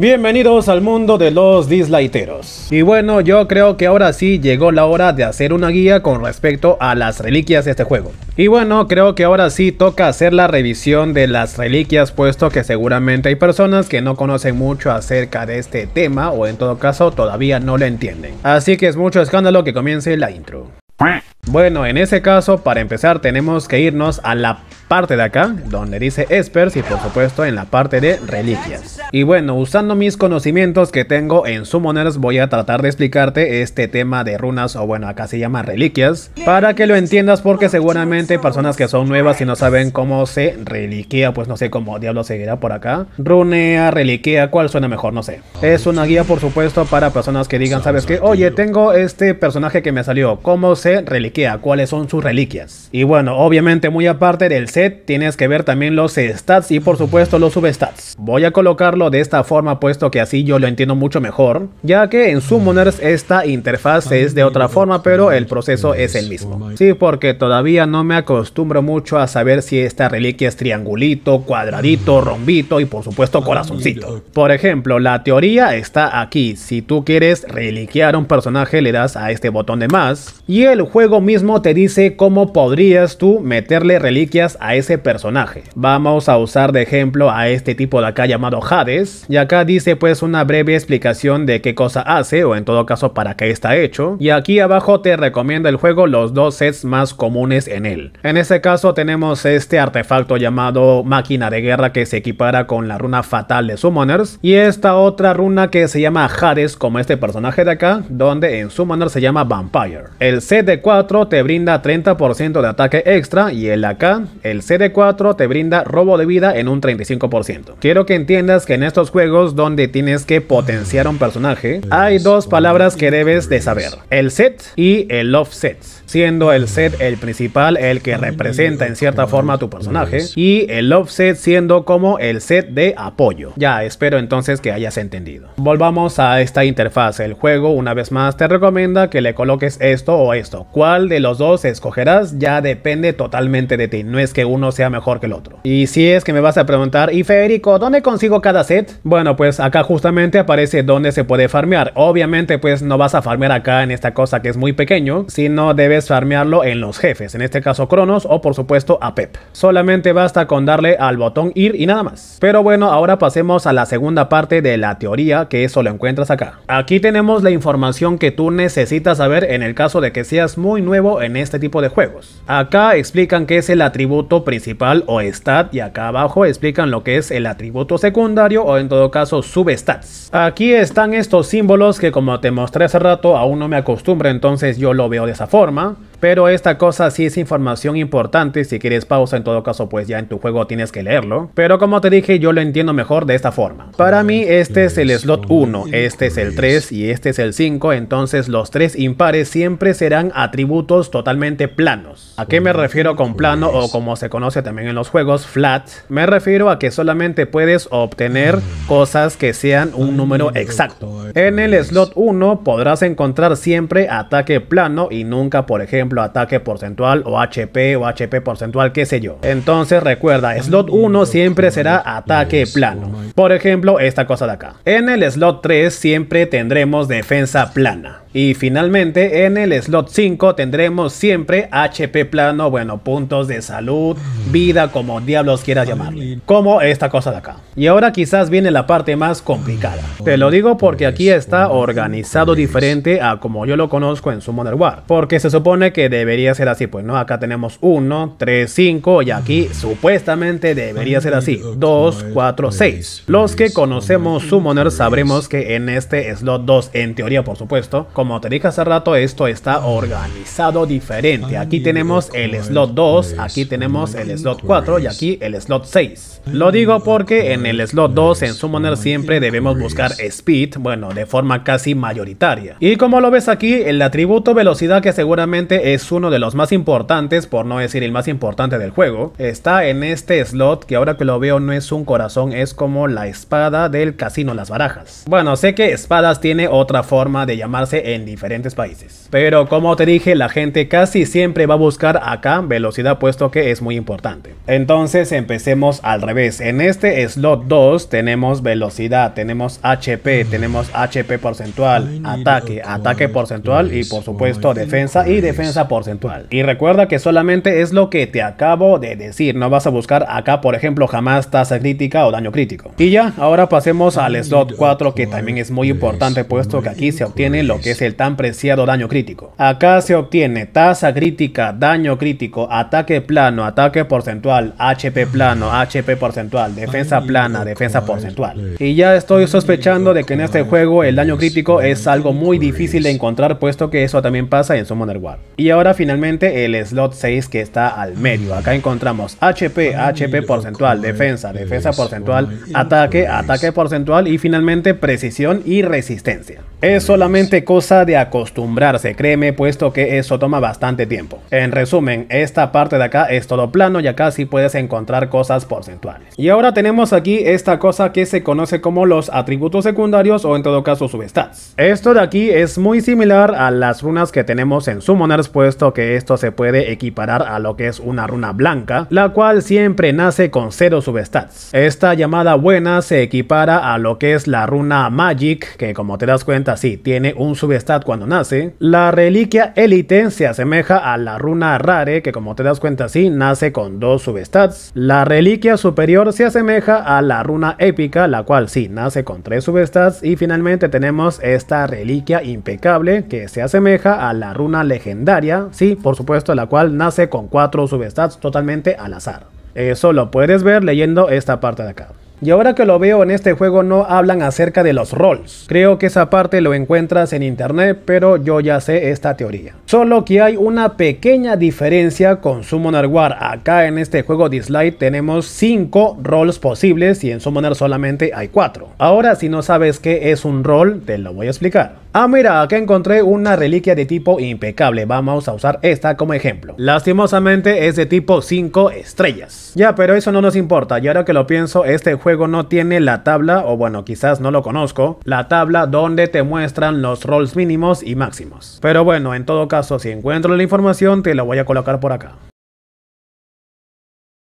Bienvenidos al mundo de los dislaiteros. Y bueno, yo creo que ahora sí llegó la hora de hacer una guía con respecto a las reliquias de este juego. Y bueno, creo que ahora sí toca hacer la revisión de las reliquias puesto que seguramente hay personas que no conocen mucho acerca de este tema o en todo caso todavía no lo entienden. Así que es mucho escándalo que comience la intro. Bueno, en ese caso, para empezar, tenemos que irnos a la parte de acá, donde dice experts y por supuesto en la parte de reliquias. Y bueno, usando mis conocimientos que tengo en Summoners voy a tratar de explicarte este tema de runas o bueno, acá se llama reliquias, para que lo entiendas porque seguramente personas que son nuevas y no saben cómo se reliquia, pues no sé cómo diablo seguirá por acá. Runea, reliquia, cuál suena mejor, no sé. Es una guía por supuesto para personas que digan, ¿sabes qué? Oye, tengo este personaje que me salió, ¿cómo se reliquia? a cuáles son sus reliquias. Y bueno, obviamente muy aparte del set, tienes que ver también los stats y por supuesto los substats. Voy a colocarlo de esta forma puesto que así yo lo entiendo mucho mejor, ya que en Summoners esta interfaz es de otra forma, pero el proceso es el mismo. Sí, porque todavía no me acostumbro mucho a saber si esta reliquia es triangulito, cuadradito, rombito y por supuesto corazoncito. Por ejemplo, la teoría está aquí. Si tú quieres reliquiar un personaje, le das a este botón de más y el juego mismo te dice cómo podrías tú meterle reliquias a ese personaje. Vamos a usar de ejemplo a este tipo de acá llamado Hades, y acá dice pues una breve explicación de qué cosa hace, o en todo caso para qué está hecho, y aquí abajo te recomienda el juego los dos sets más comunes en él. En este caso tenemos este artefacto llamado Máquina de Guerra que se equipara con la runa fatal de Summoners, y esta otra runa que se llama Hades como este personaje de acá, donde en Summoner se llama Vampire. El set de 4 te brinda 30% de ataque extra y el AK, el CD4 te brinda robo de vida en un 35%. Quiero que entiendas que en estos juegos donde tienes que potenciar un personaje, hay dos palabras que debes de saber, el set y el offset, siendo el set el principal, el que representa en cierta forma a tu personaje, y el offset siendo como el set de apoyo. Ya, espero entonces que hayas entendido. Volvamos a esta interfaz, el juego una vez más te recomienda que le coloques esto o esto. ¿Cuál de los dos escogerás ya depende totalmente de ti, no es que uno sea mejor que el otro. Y si es que me vas a preguntar, ¿y Federico, dónde consigo cada set? Bueno, pues acá justamente aparece donde se puede farmear. Obviamente pues no vas a farmear acá en esta cosa que es muy pequeño, sino debes farmearlo en los jefes, en este caso Cronos o por supuesto a Pep. Solamente basta con darle al botón ir y nada más. Pero bueno, ahora pasemos a la segunda parte de la teoría, que eso lo encuentras acá. Aquí tenemos la información que tú necesitas saber en el caso de que seas muy nuevo en este tipo de juegos. Acá explican qué es el atributo principal o stat y acá abajo explican lo que es el atributo secundario o en todo caso substats. Aquí están estos símbolos que como te mostré hace rato aún no me acostumbro entonces yo lo veo de esa forma. Pero esta cosa sí es información importante, si quieres pausa en todo caso pues ya en tu juego tienes que leerlo. Pero como te dije yo lo entiendo mejor de esta forma. Para mí este es el slot 1, este es el 3 y este es el 5, entonces los tres impares siempre serán atributos totalmente planos. ¿A qué me refiero con plano o como se conoce también en los juegos, flat? Me refiero a que solamente puedes obtener cosas que sean un número exacto. En el slot 1 podrás encontrar siempre ataque plano y nunca por ejemplo ataque porcentual o HP o HP porcentual, qué sé yo. Entonces recuerda, slot 1 siempre será ataque plano. Por ejemplo, esta cosa de acá. En el slot 3 siempre tendremos defensa plana. Y finalmente en el slot 5 tendremos siempre HP plano, bueno, puntos de salud, vida, como diablos quieras llamarle. Como esta cosa de acá. Y ahora quizás viene la parte más complicada. Te lo digo pues, porque aquí está pues, organizado pues. diferente a como yo lo conozco en summoner War. Porque se supone que debería ser así, pues no, acá tenemos 1, 3, 5 y aquí mm. supuestamente debería ser así. 2, 4, 6. Los que conocemos Summoner sabremos que en este slot 2, en teoría por supuesto, como te dije hace rato, esto está organizado diferente. Aquí tenemos el eh. slot 2, aquí tenemos el slot 4 y aquí el slot 6. Lo digo porque en el slot 2 en Summoner siempre debemos buscar Speed, bueno, de forma casi mayoritaria. Y como lo ves aquí, el atributo velocidad que seguramente es uno de los más importantes, por no decir el más importante del juego, está en este slot que ahora que lo veo no es un corazón, es como la espada del casino Las Barajas. Bueno, sé que espadas tiene otra forma de llamarse en diferentes países. Pero como te dije, la gente casi siempre va a buscar acá velocidad puesto que es muy importante. Entonces empecemos al revés. En este slot 2 tenemos velocidad, tenemos HP, tenemos HP porcentual, ataque, ataque porcentual y por supuesto defensa y defensa porcentual. Y recuerda que solamente es lo que te acabo de decir. No vas a buscar acá, por ejemplo, jamás tasa crítica o daño crítico. Y ya, ahora pasemos al slot 4 que también es muy importante puesto que aquí se obtiene lo que es el tan preciado daño crítico. Acá se obtiene tasa crítica, daño crítico, ataque plano, ataque porcentual, HP plano, HP porcentual, defensa plana, defensa eh. porcentual. Y ya estoy sospechando de que en este juego el daño crítico es algo muy difícil de encontrar puesto que eso también pasa en Summoner War. Y ahora finalmente el slot 6 que está al medio. Acá mm. encontramos HP, HP porcentual, defensa, defensa porcentual, ataque, ataque porcentual y finalmente precisión y resistencia. Es solamente cosa de acostumbrarse, créeme, puesto que eso toma bastante tiempo. En resumen, esta parte de acá es todo plano y acá sí puedes encontrar cosas porcentuales. Y ahora tenemos aquí esta cosa que se conoce como los atributos secundarios o en todo caso subestats Esto de aquí es muy similar a las runas que tenemos en Summoners, puesto que esto se puede equiparar a lo que es una runa blanca, la cual siempre nace con cero subestats Esta llamada buena se equipara a lo que es la runa Magic, que como te das cuenta sí, tiene un subestat cuando nace, la reliquia élite se asemeja a la runa rare que como te das cuenta sí nace con dos subestats. La reliquia superior se asemeja a la runa épica la cual sí nace con tres subestats y finalmente tenemos esta reliquia impecable que se asemeja a la runa legendaria, sí por supuesto la cual nace con cuatro subestats totalmente al azar. Eso eh, lo puedes ver leyendo esta parte de acá. Y ahora que lo veo en este juego no hablan acerca de los roles. Creo que esa parte lo encuentras en internet, pero yo ya sé esta teoría. Solo que hay una pequeña diferencia con Summoner War. Acá en este juego Dislike tenemos 5 roles posibles y en Summoner solamente hay 4. Ahora si no sabes qué es un rol, te lo voy a explicar. Ah mira, acá encontré una reliquia de tipo impecable, vamos a usar esta como ejemplo. Lastimosamente es de tipo 5 estrellas. Ya, pero eso no nos importa, y ahora que lo pienso, este juego no tiene la tabla, o bueno, quizás no lo conozco, la tabla donde te muestran los roles mínimos y máximos. Pero bueno, en todo caso si encuentro la información, te la voy a colocar por acá.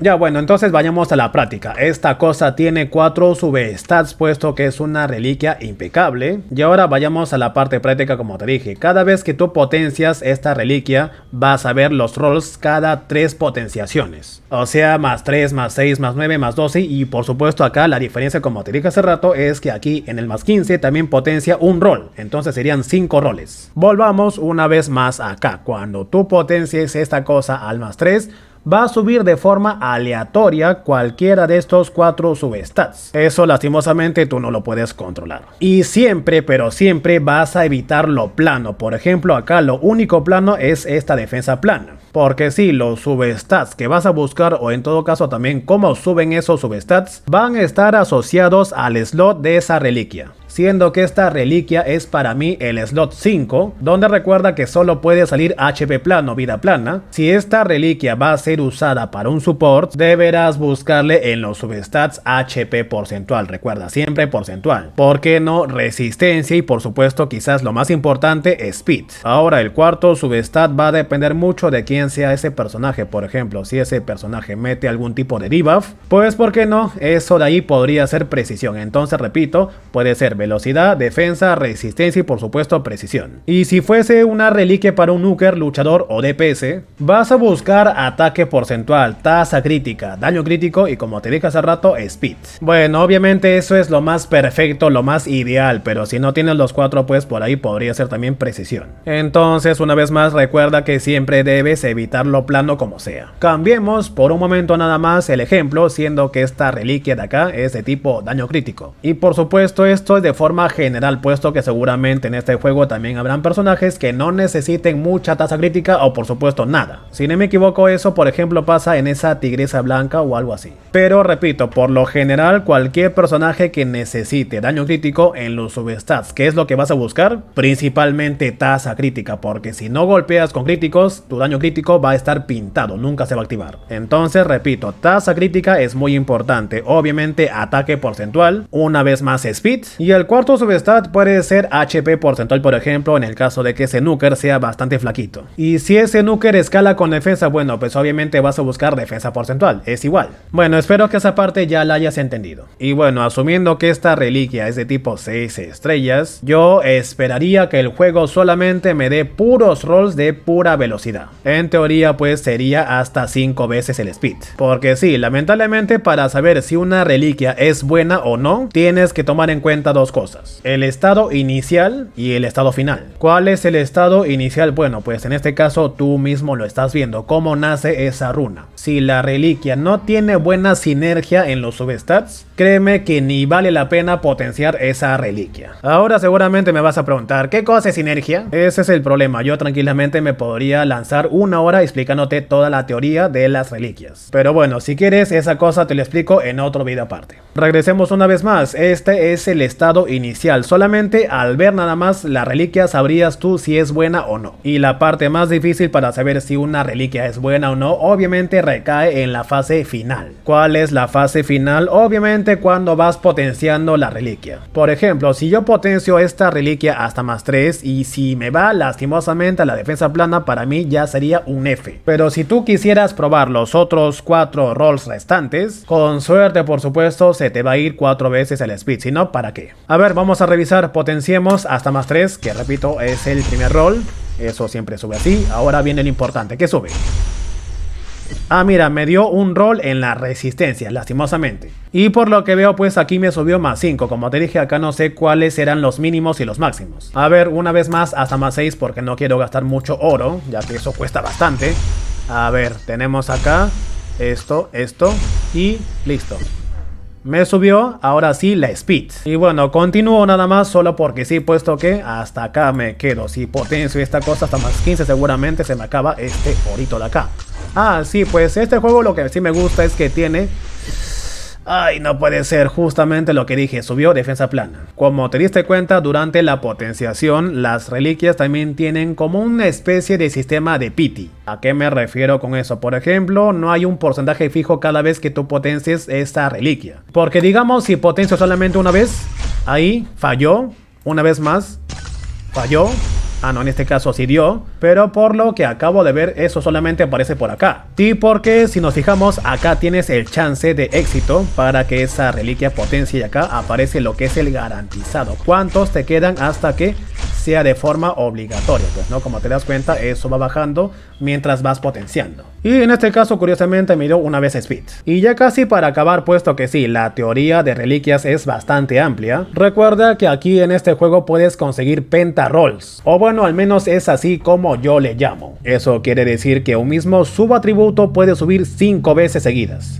Ya bueno, entonces vayamos a la práctica. Esta cosa tiene 4 subestats puesto que es una reliquia impecable. Y ahora vayamos a la parte práctica como te dije. Cada vez que tú potencias esta reliquia vas a ver los rolls cada 3 potenciaciones. O sea, más 3, más 6, más 9, más 12 y por supuesto acá la diferencia como te dije hace rato es que aquí en el más 15 también potencia un rol. Entonces serían 5 roles. Volvamos una vez más acá. Cuando tú potencies esta cosa al más 3 va a subir de forma aleatoria cualquiera de estos cuatro substats. Eso lastimosamente tú no lo puedes controlar. Y siempre, pero siempre vas a evitar lo plano. Por ejemplo, acá lo único plano es esta defensa plana. Porque si los substats que vas a buscar o en todo caso también cómo suben esos substats van a estar asociados al slot de esa reliquia siendo que esta reliquia es para mí el slot 5, donde recuerda que solo puede salir HP plano, vida plana. Si esta reliquia va a ser usada para un support, deberás buscarle en los substats HP porcentual, recuerda, siempre porcentual. porque qué no resistencia y por supuesto quizás lo más importante, speed? Ahora el cuarto substat va a depender mucho de quién sea ese personaje, por ejemplo, si ese personaje mete algún tipo de debuff, pues por qué no, eso de ahí podría ser precisión. Entonces repito, puede ser velocidad velocidad, defensa, resistencia y por supuesto precisión. Y si fuese una reliquia para un nuker, luchador o DPS, vas a buscar ataque porcentual, tasa crítica, daño crítico y como te dije hace rato, speed. Bueno, obviamente eso es lo más perfecto, lo más ideal, pero si no tienes los cuatro pues por ahí podría ser también precisión. Entonces una vez más recuerda que siempre debes evitar lo plano como sea. Cambiemos por un momento nada más el ejemplo, siendo que esta reliquia de acá es de tipo daño crítico. Y por supuesto esto es de forma general, puesto que seguramente en este juego también habrán personajes que no necesiten mucha tasa crítica o por supuesto nada. Si no me equivoco eso por ejemplo pasa en esa tigresa blanca o algo así. Pero repito, por lo general cualquier personaje que necesite daño crítico en los substats, que es lo que vas a buscar, principalmente tasa crítica, porque si no golpeas con críticos, tu daño crítico va a estar pintado, nunca se va a activar. Entonces repito, tasa crítica es muy importante, obviamente ataque porcentual, una vez más speed y el cuarto substat puede ser HP porcentual, por ejemplo, en el caso de que ese nuker sea bastante flaquito. Y si ese nuker escala con defensa, bueno, pues obviamente vas a buscar defensa porcentual, es igual. Bueno, espero que esa parte ya la hayas entendido. Y bueno, asumiendo que esta reliquia es de tipo 6 estrellas, yo esperaría que el juego solamente me dé puros rolls de pura velocidad. En teoría, pues sería hasta 5 veces el speed. Porque sí, lamentablemente para saber si una reliquia es buena o no, tienes que tomar en cuenta dos cosas, el estado inicial y el estado final. ¿Cuál es el estado inicial? Bueno, pues en este caso tú mismo lo estás viendo, cómo nace esa runa. Si la reliquia no tiene buena sinergia en los substats, créeme que ni vale la pena potenciar esa reliquia. Ahora seguramente me vas a preguntar, ¿qué cosa es sinergia? Ese es el problema, yo tranquilamente me podría lanzar una hora explicándote toda la teoría de las reliquias. Pero bueno, si quieres esa cosa te lo explico en otro video aparte. Regresemos una vez más, este es el estado inicial. Solamente al ver nada más la reliquia sabrías tú si es buena o no. Y la parte más difícil para saber si una reliquia es buena o no, obviamente recae en la fase final. ¿Cuál es la fase final? Obviamente cuando vas potenciando la reliquia. Por ejemplo, si yo potencio esta reliquia hasta más 3 y si me va lastimosamente a la defensa plana, para mí ya sería un F. Pero si tú quisieras probar los otros 4 rolls restantes, con suerte por supuesto se te va a ir 4 veces el speed, si no, ¿para qué? A ver, vamos a revisar. Potenciemos hasta más 3, que repito, es el primer rol. Eso siempre sube así. Ahora viene lo importante, que sube. Ah, mira, me dio un rol en la resistencia, lastimosamente. Y por lo que veo, pues aquí me subió más 5. Como te dije, acá no sé cuáles eran los mínimos y los máximos. A ver, una vez más, hasta más 6, porque no quiero gastar mucho oro, ya que eso cuesta bastante. A ver, tenemos acá esto, esto y listo. Me subió, ahora sí, la speed. Y bueno, continúo nada más solo porque sí, puesto que hasta acá me quedo. Si potencio esta cosa hasta más 15 seguramente se me acaba este orito de acá. Ah, sí, pues este juego lo que sí me gusta es que tiene Ay, no puede ser, justamente lo que dije, subió defensa plana. Como te diste cuenta, durante la potenciación, las reliquias también tienen como una especie de sistema de pity. ¿A qué me refiero con eso? Por ejemplo, no hay un porcentaje fijo cada vez que tú potencies esta reliquia. Porque digamos, si potencio solamente una vez, ahí falló, una vez más, falló, Ah, no, en este caso sí dio, pero por lo que acabo de ver, eso solamente aparece por acá. Y porque si nos fijamos, acá tienes el chance de éxito para que esa reliquia potencia y acá aparece lo que es el garantizado. ¿Cuántos te quedan hasta que de forma obligatoria, pues no, como te das cuenta, eso va bajando mientras vas potenciando. Y en este caso, curiosamente, me dio una vez speed. Y ya casi para acabar, puesto que sí, la teoría de reliquias es bastante amplia, recuerda que aquí en este juego puedes conseguir pentarolls, o bueno, al menos es así como yo le llamo. Eso quiere decir que un mismo subatributo puede subir 5 veces seguidas.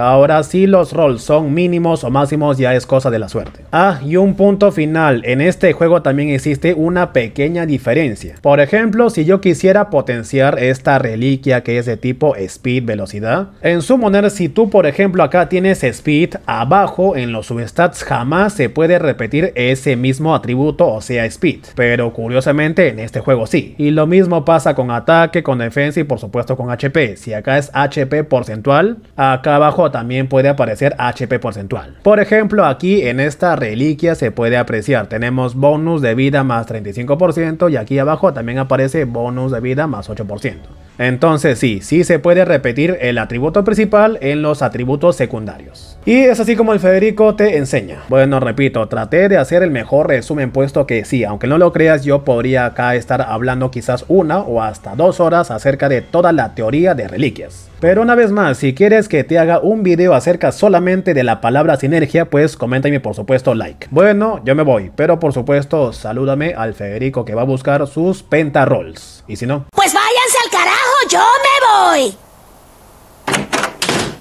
Ahora si los rolls son mínimos o máximos ya es cosa de la suerte. Ah, y un punto final, en este juego también existe una pequeña diferencia. Por ejemplo, si yo quisiera potenciar esta reliquia que es de tipo speed velocidad, en su Summoner si tú por ejemplo acá tienes speed, abajo en los substats jamás se puede repetir ese mismo atributo o sea speed, pero curiosamente en este juego sí. Y lo mismo pasa con ataque, con defensa y por supuesto con HP, si acá es HP porcentual, acá abajo también puede aparecer HP porcentual. Por ejemplo, aquí en esta reliquia se puede apreciar, tenemos bonus de vida más 35% y aquí abajo también aparece bonus de vida más 8%. Entonces sí, sí se puede repetir el atributo principal en los atributos secundarios. Y es así como el Federico te enseña. Bueno, repito, traté de hacer el mejor resumen puesto que sí, aunque no lo creas, yo podría acá estar hablando quizás una o hasta dos horas acerca de toda la teoría de reliquias. Pero una vez más, si quieres que te haga un video acerca solamente de la palabra sinergia, pues coméntame por supuesto like. Bueno, yo me voy, pero por supuesto salúdame al Federico que va a buscar sus pentarolls. Y si no yo me voy.